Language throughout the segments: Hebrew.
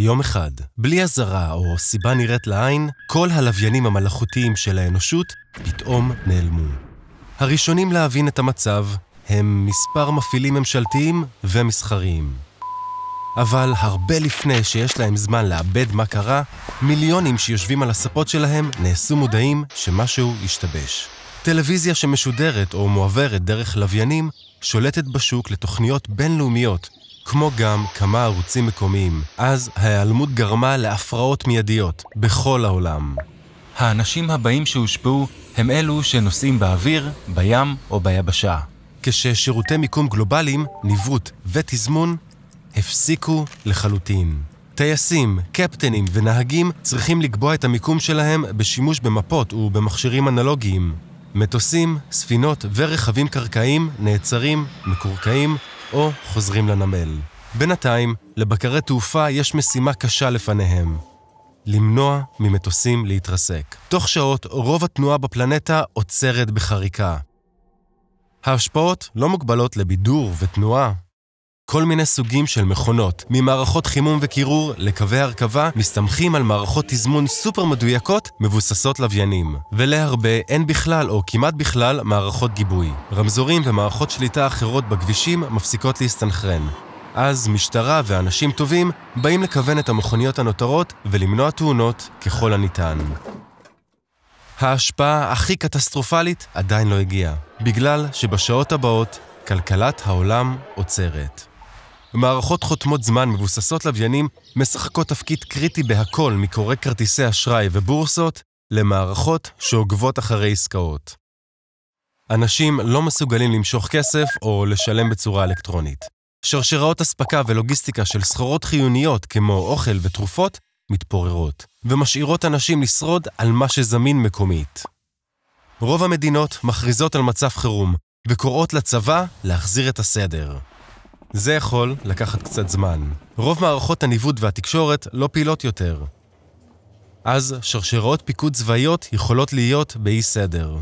יום אחד, בלי אזהרה או סיבה נראית לעין, כל הלוויינים המלאכותיים של האנושות פתאום נעלמו. הראשונים להבין את המצב הם מספר מפעילים ממשלתיים ומסחריים. אבל הרבה לפני שיש להם זמן לאבד מה קרה, מיליונים שיושבים על הספות שלהם נעשו מודעים שמשהו השתבש. טלוויזיה שמשודרת או מועברת דרך לוויינים שולטת בשוק לתוכניות בינלאומיות כמו גם כמה ערוצים מקומיים. אז ההיעלמות גרמה להפרעות מיידיות בכל העולם. האנשים הבאים שהושפעו הם אלו שנוסעים באוויר, בים או ביבשה. כששירותי מיקום גלובליים, ניווט ותזמון הפסיקו לחלוטין. טייסים, קפטנים ונהגים צריכים לקבוע את המיקום שלהם בשימוש במפות ובמכשירים אנלוגיים. מטוסים, ספינות ורכבים קרקעיים נעצרים, מקורקעים או חוזרים לנמל. בינתיים, לבקרי תעופה יש משימה קשה לפניהם. למנוע ממטוסים להתרסק. תוך שעות, רוב התנועה בפלנטה עוצרת בחריקה. ההשפעות לא מוגבלות לבידור ותנועה, כל מיני סוגים של מכונות, ממערכות חימום וקירור לקווי הרכבה, מסתמכים על מערכות תזמון סופר מדויקות, מבוססות לוויינים. ולהרבה אין בכלל או כמעט בכלל מערכות גיבוי. רמזורים ומערכות שליטה אחרות בכבישים מפסיקות להסתנכרן. אז משטרה ואנשים טובים באים לכוון את המכוניות הנותרות ולמנוע תאונות ככל הניתן. ההשפעה הכי קטסטרופלית עדיין לא הגיעה, בגלל שבשעות הבאות כלכלת העולם עוצרת. מערכות חותמות זמן מבוססות לוויינים משחקות תפקיד קריטי בהכל מקורי כרטיסי אשראי ובורסות למערכות שעוגבות אחרי עסקאות. אנשים לא מסוגלים למשוך כסף או לשלם בצורה אלקטרונית. שרשראות אספקה ולוגיסטיקה של סחורות חיוניות כמו אוכל ותרופות מתפוררות, ומשאירות אנשים לשרוד על מה שזמין מקומית. רוב המדינות מכריזות על מצב חירום, וקוראות לצבא להחזיר את הסדר. זה יכול לקחת קצת זמן. רוב מערכות הניווט והתקשורת לא פעילות יותר. אז שרשראות פיקוד צבאיות יכולות להיות באי סדר.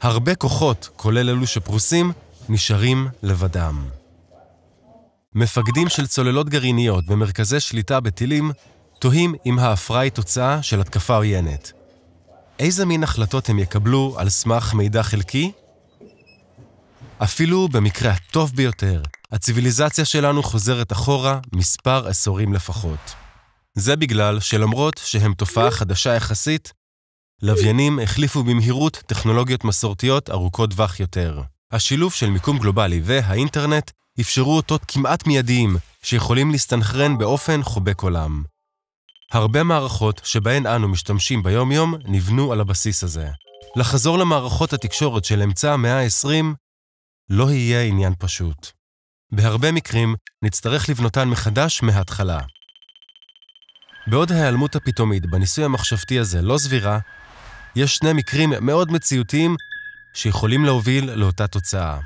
הרבה כוחות, כולל אלו שפרוסים, נשארים לבדם. מפקדים של צוללות גרעיניות ומרכזי שליטה בטילים תוהים אם ההפרעה היא תוצאה של התקפה עוינת. איזה מין החלטות הם יקבלו על סמך מידע חלקי? אפילו במקרה הטוב ביותר, הציוויליזציה שלנו חוזרת אחורה מספר עשורים לפחות. זה בגלל שלמרות שהם תופעה חדשה יחסית, לוויינים החליפו במהירות טכנולוגיות מסורתיות ארוכות טווח יותר. השילוב של מיקום גלובלי והאינטרנט אפשרו אותות כמעט מיידיים, שיכולים להסתנכרן באופן חובק עולם. הרבה מערכות שבהן אנו משתמשים ביום-יום נבנו על הבסיס הזה. לחזור למערכות התקשורת של אמצע המאה ה-20 לא יהיה עניין פשוט. בהרבה מקרים נצטרך לבנותן מחדש מההתחלה. בעוד ההיעלמות הפתאומית בניסוי המחשבתי הזה לא סבירה, יש שני מקרים מאוד מציאותיים שיכולים להוביל לאותה תוצאה.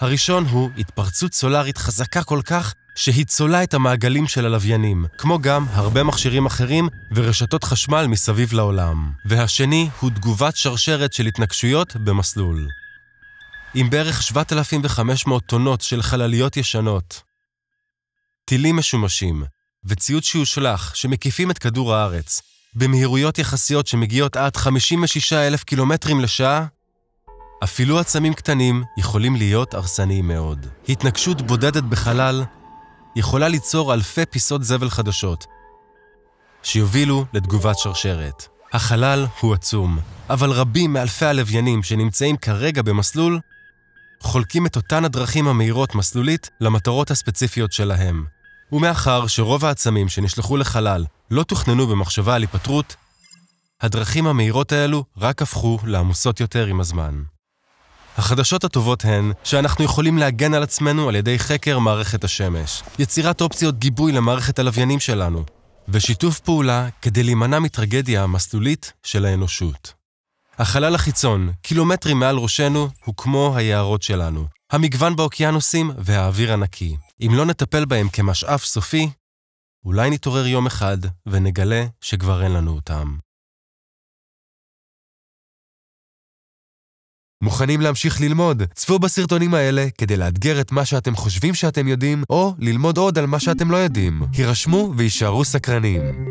הראשון הוא התפרצות סולארית חזקה כל כך שהיא צולה את המעגלים של הלוויינים, כמו גם הרבה מכשירים אחרים ורשתות חשמל מסביב לעולם. והשני הוא תגובת שרשרת של התנגשויות במסלול. עם בערך 7,500 טונות של חלליות ישנות. טילים משומשים וציוד שיושלח שמקיפים את כדור הארץ במהירויות יחסיות שמגיעות עד 56,000 קילומטרים לשעה, אפילו עצמים קטנים יכולים להיות הרסניים מאוד. התנגשות בודדת בחלל יכולה ליצור אלפי פיסות זבל חדשות, שיובילו לתגובת שרשרת. החלל הוא עצום, אבל רבים מאלפי הלוויינים שנמצאים כרגע במסלול חולקים את אותן הדרכים המהירות מסלולית למטרות הספציפיות שלהם. ומאחר שרוב העצמים שנשלחו לחלל לא תוכננו במחשבה על היפטרות, הדרכים המהירות האלו רק הפכו לעמוסות יותר עם הזמן. החדשות הטובות הן שאנחנו יכולים להגן על עצמנו על ידי חקר מערכת השמש, יצירת אופציות גיבוי למערכת הלוויינים שלנו, ושיתוף פעולה כדי להימנע מטרגדיה המסלולית של האנושות. החלל החיצון, קילומטרים מעל ראשנו, הוא כמו היערות שלנו. המגוון באוקיינוסים והאוויר הנקי. אם לא נטפל בהם כמשאף סופי, אולי נתעורר יום אחד ונגלה שכבר אין לנו אותם. מוכנים להמשיך ללמוד? צפו בסרטונים האלה כדי לאתגר את מה שאתם חושבים שאתם יודעים, או ללמוד עוד על מה שאתם לא יודעים. הירשמו ויישארו סקרנים.